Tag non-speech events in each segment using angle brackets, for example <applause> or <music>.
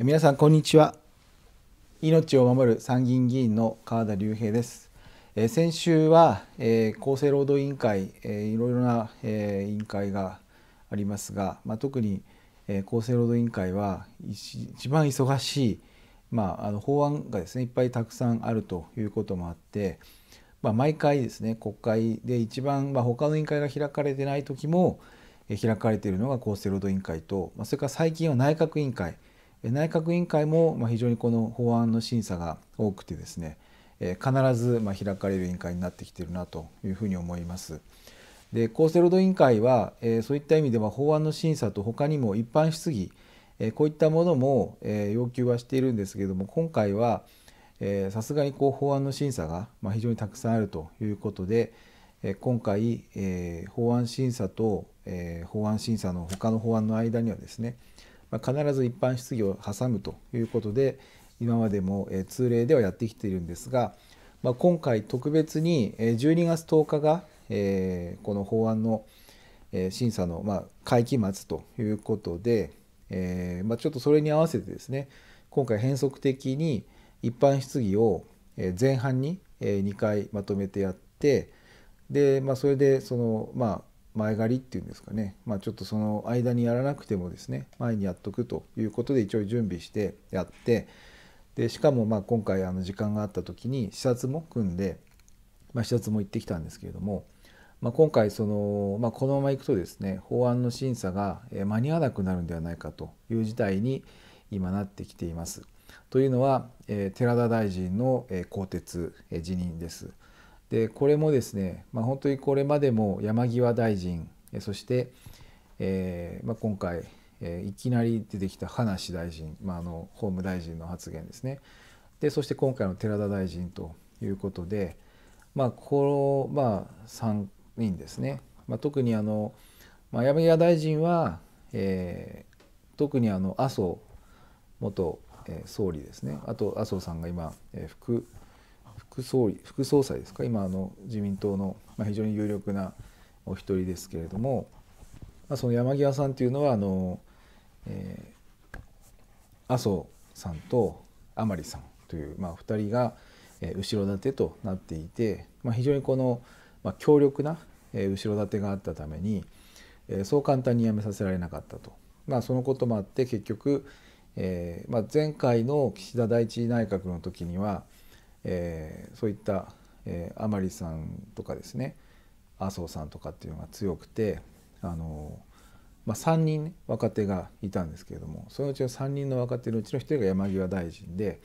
皆さんこんにちは命を守る参議院議員の川田隆平です、え先週は、え厚生労働委員会、えいろいろな、え委員会がありますが、ま特に、え厚生労働委員会は一番忙しい、まあ、あの法案がですねいっぱいたくさんあるということもあって、まあ、毎回ですね国会で一番、まあ、他の委員会が開かれてない時も開かれているのが厚生労働委員会と、まそれから最近は内閣委員会内閣委員会も非常にこの法案の審査が多くてですね必ず開かれる委員会になってきているなというふうに思います。で厚生労働委員会はそういった意味では法案の審査と他にも一般質疑こういったものも要求はしているんですけれども今回はさすがにこう法案の審査が非常にたくさんあるということで今回法案審査と法案審査の他の法案の間にはですねまあ、必ず一般質疑を挟むということで今までも通例ではやってきているんですが、まあ、今回特別に12月10日が、えこの法案の審査の、ま会期末ということで、えまちょっとそれに合わせてですね今回変則的に一般質疑を前半に2回まとめてやってで、まあ、それでその、まあ、前借りっていうんですかね、まあ、ちょっとその間にやらなくてもですね前にやっとくということで一応準備してやってでしかもまあ今回あの時間があった時に視察も組んで、まあ、視察も行ってきたんですけれども、まあ、今回その、まあ、このままいくとですね法案の審査が間に合わなくなるんではないかという事態に今なってきています。というのは、え寺田大臣の更迭、え辞任です。でこれもですね、まあ、本当にこれまでも山際大臣そして、えー、まあ、今回、えー、いきなり出てきた葉梨大臣、まあ、あの法務大臣の発言ですねでそして今回の寺田大臣ということで、まあ、この、まあ、3人ですね、まあ、特にあの、まあ、山際大臣は、えー、特にあの麻生元、えー、総理ですねあと麻生さんが今、えー、副副総理副総裁ですか今あの自民党の、まあ、非常に有力なお一人ですけれども、まあ、その山際さんというのはあの、えー、麻生さんと甘利さんという、まあ、2人が、えー、後ろ盾となっていて、まあ、非常にこの、まあ、強力な、えー、後ろ盾があったために、えー、そう簡単に辞めさせられなかったと、まあ、そのこともあって結局、えーまあ、前回の岸田第一内閣の時にはえー、そういった、えー、甘利さんとかですね麻生さんとかっていうのが強くて、あのまあ、3人、ね、若手がいたんですけれどもそのうちの3人の若手のうちの1人が山際大臣で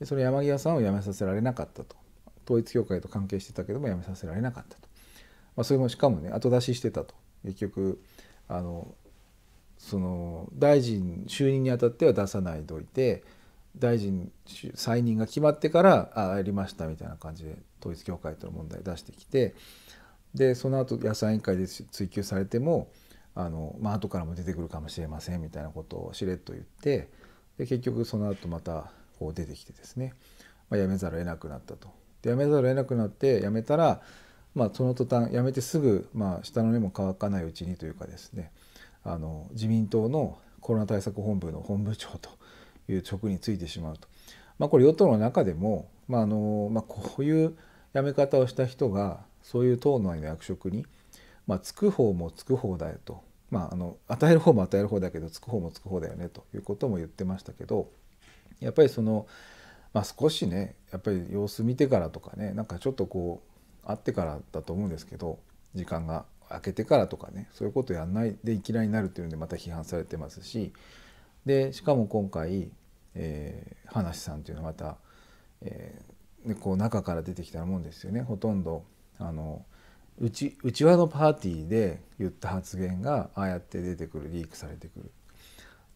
でその山際さんを辞めさせられなかったと統一教会と関係してたけども辞めさせられなかったと、まあ、それもしかもね後出ししてたと結局あのその大臣就任にあたっては出さないでおいて大臣再任が決まってからあありましたみたいな感じで統一教会との問題出してきてでその後野菜委員会で追及されてもあの、まあ後からも出てくるかもしれませんみたいなことをしれっと言ってで結局その後またこう出てきてですね、まあ、辞めざるを得なくなったと。で辞めざるを得なくなって辞めたら、まあ、その途端辞めてすぐ、まあ、下の根も乾かないうちにというかですねあの自民党のコロナ対策本部の本部長という職についてしまうと。まあ、これ与党の中でも、まああのまあ、こういう辞め方をした人がそういう党内の役職に、まあ、つく方もつく方だよと、まあ、あの与える方も与える方だけどつく方もつく方だよねということも言ってましたけどやっぱりその、まあ、少しねやっぱり様子見てからとかねなんかちょっとこう会ってからだと思うんですけど時間が空けてからとかねそういうことやんないでいきなりになるっていうのでまた批判されてますしでしかも今回えー、話さんというのはまた、えー、でこう中から出てきたもんですよねほとんどあのうちうちわのパーティーで言った発言がああやって出てくるリークされてくる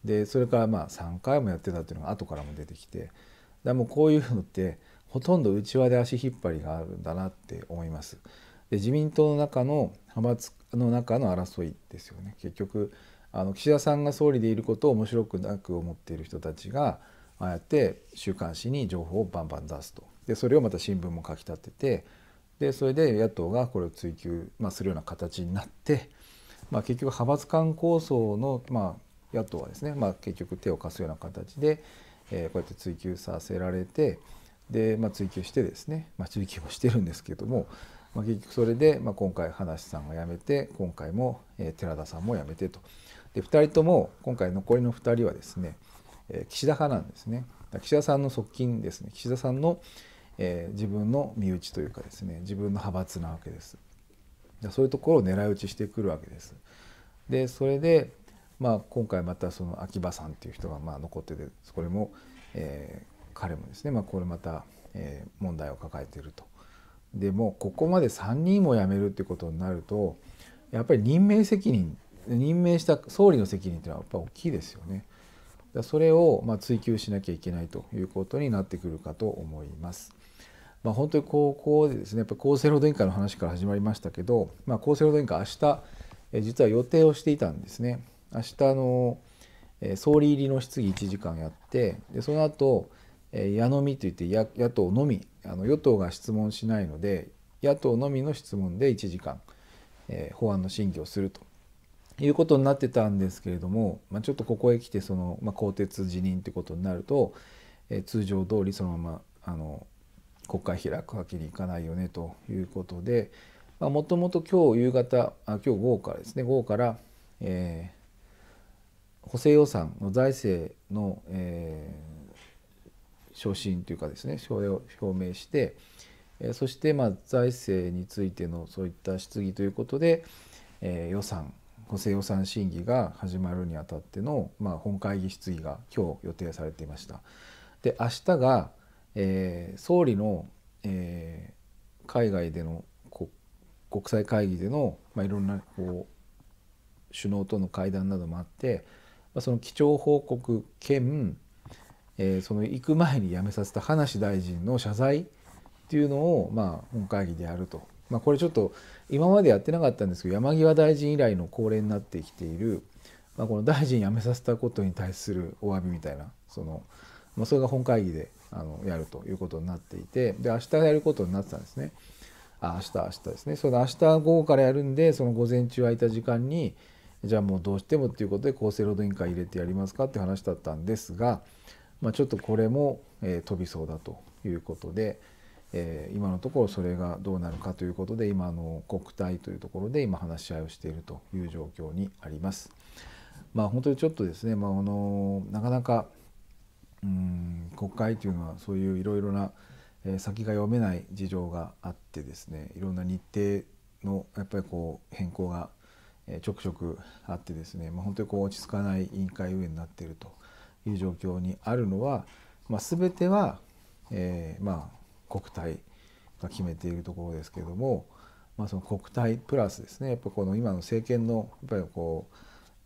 でそれからまあ3回もやってたっていうのが後からも出てきてだもうこういうのってほとんどうちわで足引っ張りがあるんだなって思います。で自民党の中の派閥の中の争いですよね結局あの岸田さんが総理でいることを面白くなく思っている人たちがああやって週刊誌に情報をバンバン出すとでそれをまた新聞も書き立ててでそれで野党がこれを追及、まあ、するような形になって、まあ、結局派閥間構想の、まあ、野党はですね、まあ、結局手を貸すような形で、えー、こうやって追及させられてで、まあ、追及してですね、まあ、追及もしてるんですけどもまあ、結局それで、まあ、今回話さんが辞めて今回も、え寺田さんも辞めてとで2人とも今回残りの2人はですね、え岸田派なんですね岸田さんの側近ですね岸田さんの、えー、自分の身内というかですね自分の派閥なわけですそういうところを狙い撃ちしてくるわけですでそれで、まあ、今回またその秋葉さんっていう人がまあ残っててこれも、えー、彼もですね、まあ、これまた、え問題を抱えていると。でもここまで3人も辞めるってことになるとやっぱり任命責任任命した総理の責任っていうのはやっぱ大きいですよね。それをま追求しなきゃいけないということになってくるかと思います。まあ、本当に高校でですねやっぱ厚生労働委員会の話から始まりましたけど、まあ、厚生労働委員会明日実は予定をしていたんですね明日の総理入りの質疑1時間やってでその後矢のみといって野党のみあの与党が質問しないので野党のみの質問で1時間、えー、法案の審議をするということになってたんですけれども、まあ、ちょっとここへ来てその、まあ、更迭辞任ということになると、えー、通常通りそのままあの国会開くわけにいかないよねということでもともと今日夕方あ今日午後からですね午後から、えー、補正予算の財政の、えー、昇進というかですねそれを表明して、えそしてま財政についてのそういった質疑ということで、え予算補正予算審議が始まるにあたっての、まあ、本会議質疑が今日予定されていました。で明日が、えー、総理の、えー、海外での国際会議での、まあ、いろんなこう首脳との会談などもあって、まその基調報告兼えー、その行く前に辞めさせた葉梨大臣の謝罪っていうのを、まあ、本会議でやると、まあ、これちょっと今までやってなかったんですけど山際大臣以来の恒例になってきている、まあ、この大臣辞めさせたことに対するお詫びみたいなその、まあ、それが本会議であのやるということになっていてで明日やることになってたんですね。あ明日明日ですねその明日午後からやるんでその午前中空いた時間にじゃあもうどうしてもっていうことで厚生労働委員会入れてやりますかって話だったんですがまあ、ちょっとこれも、えー、飛びそうだということで、えー、今のところそれがどうなるかということで今の国体というところで今話し合いをしているという状況にあります。まあ、本当にちょっとですね、まあ、あのなかなかうん国会というのはそういういろいろな、え先が読めない事情があってですねいろんな日程のやっぱりこう変更がちょくちょくあってですね、まあ、本当にこう落ち着かない委員会運営になっていると。いう状況にあるのは、まあ、全ては、えー、まあ国体が決めているところですけれども、まあ、その国体プラスですねやっぱこの今の政権のやっぱりこう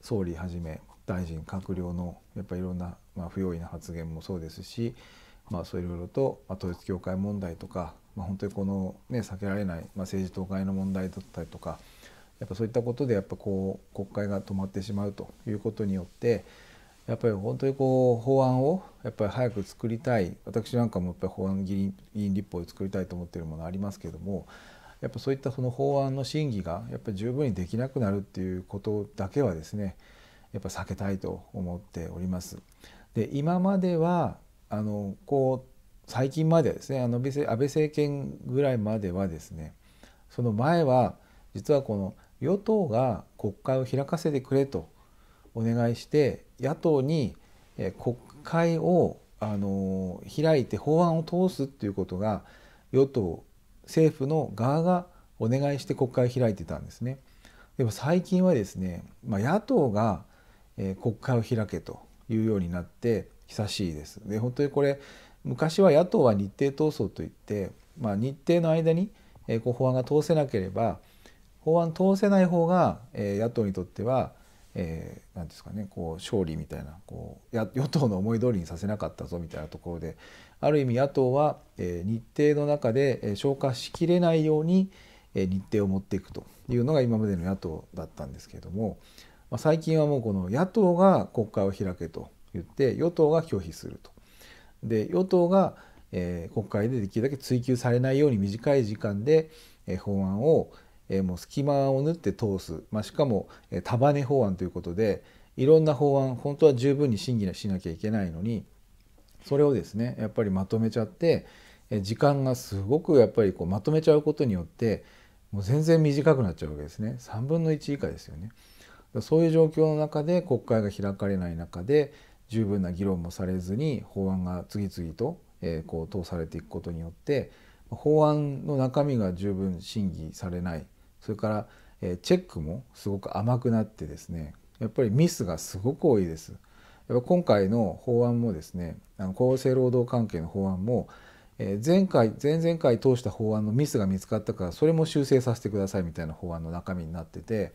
総理はじめ大臣閣僚のやっぱいろんな、まあ、不用意な発言もそうですし、まあ、そういろいろと、まあ、統一教会問題とか、まあ、本当にこの、ね、避けられない、まあ、政治倒壊の問題だったりとかやっぱそういったことでやっぱこう国会が止まってしまうということによって、やっぱり本当にこう法案をやっぱり早く作りたい私なんかもやっぱり法案議員議員立法を作りたいと思っているものありますけれどもやっぱそういったその法案の審議がやっぱり十分にできなくなるっていうことだけはですねやっぱ避けたいと思っております。で今まではあのこう最近まではですねあの安倍政権ぐらいまではですねその前は実はこの与党が国会を開かせてくれとお願いして野党に国会をあの開いて法案を通すっていうことが与党政府の側がお願いして国会を開いてたんですね。でも最近はですね、まあ、野党が、え国会を開けというようになって久しいです。で本当にこれ昔は野党は日程闘争といって、まあ、日程の間に、え法案が通せなければ法案通せない方が、え野党にとってはえー、ですかねこう勝利みたいなこう <laughs> 与党の思い通りにさせなかったぞみたいなところである意味野党は、え日程の中で消化しきれないように、え日程を持っていくというのが今までの野党だったんですけれども、ま最近はもうこの野党が国会を開けと言って与党が拒否すると。で与党が、え国会でできるだけ追及されないように短い時間で、え法案を、えもう隙間を縫って通す、まあ、しかも、え束ね法案ということでいろんな法案本当は十分に審議しなきゃいけないのにそれをですねやっぱりまとめちゃって、え時間がすごくやっぱりこうまとめちゃうことによってもう全然短くなっちゃうわけですね3分の1以下ですよね。そういう状況の中で国会が開かれない中で十分な議論もされずに法案が次々と、えこう通されていくことによって法案の中身が十分審議されないそれから、えチェックもすごく甘くなってですねやっぱりミスがすごく多いです。やっぱ今回の法案もですねあの厚生労働関係の法案も前回前々回通した法案のミスが見つかったからそれも修正させてくださいみたいな法案の中身になってて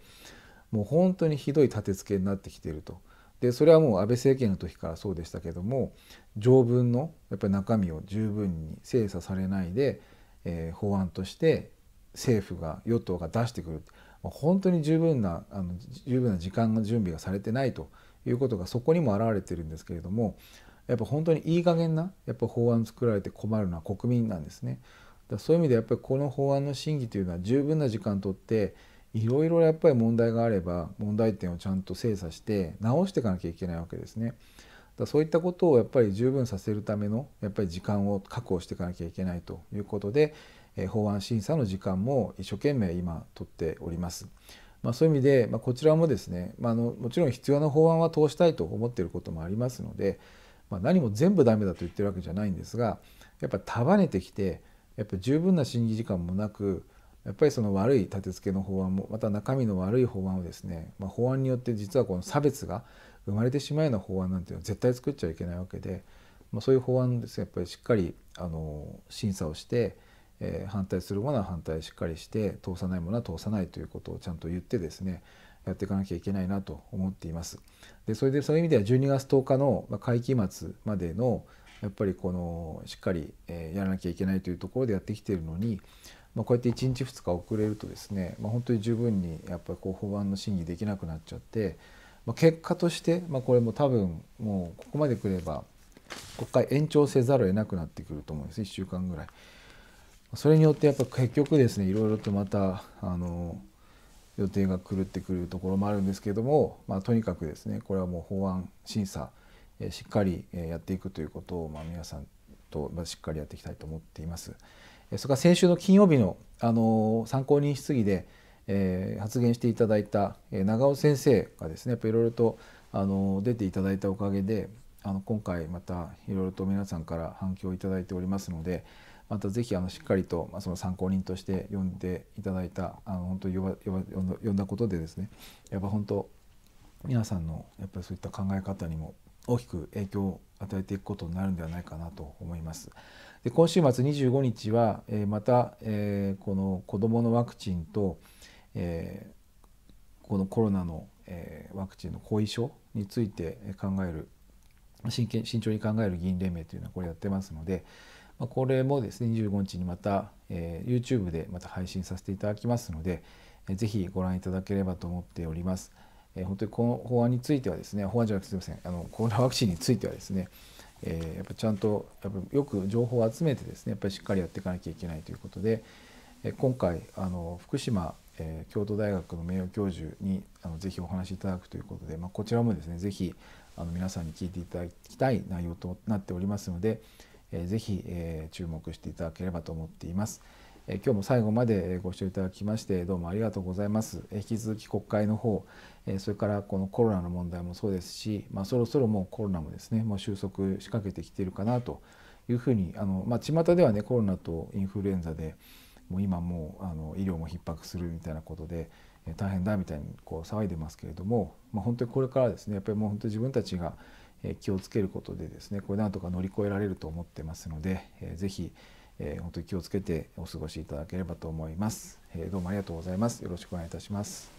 もう本当にひどい立て付けになってきているとでそれはもう安倍政権の時からそうでしたけども条文のやっぱり中身を十分に精査されないで、えー、法案として政府が与党が出してくる本当に十分なあの十分な時間の準備がされてないということがそこにも表れてるんですけれどもやっぱ本当にいい加減なやっぱ法案作られて困るのは国民なんですね。だそういう意味でやっぱりこの法案の審議というのは十分な時間とっていろいろやっぱり問題があれば問題点をちゃんと精査して直していかなきゃいけないわけですね。だそういったことをやっぱり十分させるためのやっぱり時間を確保していかなきゃいけないということで法案審査の時間も一生懸命今取っております。まあ、そういう意味で、まあ、こちらもですね、まあ、のもちろん必要な法案は通したいと思っていることもありますので、まあ、何も全部ダメだと言ってるわけじゃないんですがやっぱ束ねてきてやっぱ十分な審議時間もなくやっぱりその悪い立て付けの法案もまた中身の悪い法案をですね、まあ、法案によって実はこの差別が生まれてしまうような法案なんていうのは絶対作っちゃいけないわけで、まあ、そういう法案ですねやっぱりしっかりあの審査をしてえー、反対するものは反対しっかりして通さないものは通さないということをちゃんと言ってですねやっていかなきゃいけないなと思っています。でそれでそういう意味では12月10日の会期末までのやっぱりこのしっかりやらなきゃいけないというところでやってきているのに、まあ、こうやって1日2日遅れるとですね、まあ、本当に十分にやっぱりこう法案の審議できなくなっちゃって、まあ、結果として、まあ、これも多分もうここまでくれば国会延長せざるを得なくなってくると思うんです1週間ぐらい。それによってやっぱ結局ですねいろいろとまたあの予定が狂ってくるところもあるんですけれども、まあ、とにかくですねこれはもう法案審査しっかりやっていくということを、まあ、皆さんとしっかりやっていきたいと思っています。それから先週の金曜日のあの参考人質疑で、えー、発言していただいた長尾先生がですねやっぱいろいろとあの出ていただいたおかげであの今回またいろいろと皆さんから反響をいただいておりますので、またぜひあのしっかりと、まあ、その参考人として読んでいただいたあの本当に呼んだことでですねやっぱ本当皆さんのやっぱりそういった考え方にも大きく影響を与えていくことになるんではないかなと思います。で今週末25日は、えまた、えこの子どものワクチンと、えこのコロナの、えワクチンの後遺症について考える慎慎重に考える議員連盟というのはこれやってますので、まこれもですね25日にまた、え YouTube でまた配信させていただきますので、えー、ぜひご覧いただければと思っております。え本当にこの法案についてはですね法案じゃなくてすみませんあのコロナワクチンについてはですね、えやっぱちゃんとやっぱよく情報を集めてですねやっぱりしっかりやっていかなきゃいけないということで、え今回あの福島え京都大学の名誉教授にあのぜひお話しいただくということで、まあ、こちらもですねぜひあの皆さんに聞いていただきたい内容となっておりますので、えー、ぜひ、え注目していただければと思っています。え今日も最後までご視聴いただきましてどうもありがとうございます。え引き続き国会の方、えそれからこのコロナの問題もそうですし、まあ、そろそろもうコロナもですねもう収束しかけてきているかなというふうにあの、まあ、巷ではねコロナとインフルエンザでもう今もうあの医療も逼迫するみたいなことでえ大変だみたいにこう騒いでますけれども、まあ、本当にこれからですねやっぱりもう本当に自分たちが気をつけることでですねこれなんとか乗り越えられると思ってますので是非本当に気をつけてお過ごしいただければと思います。どうもありがとうございます。よろしくお願いいたします。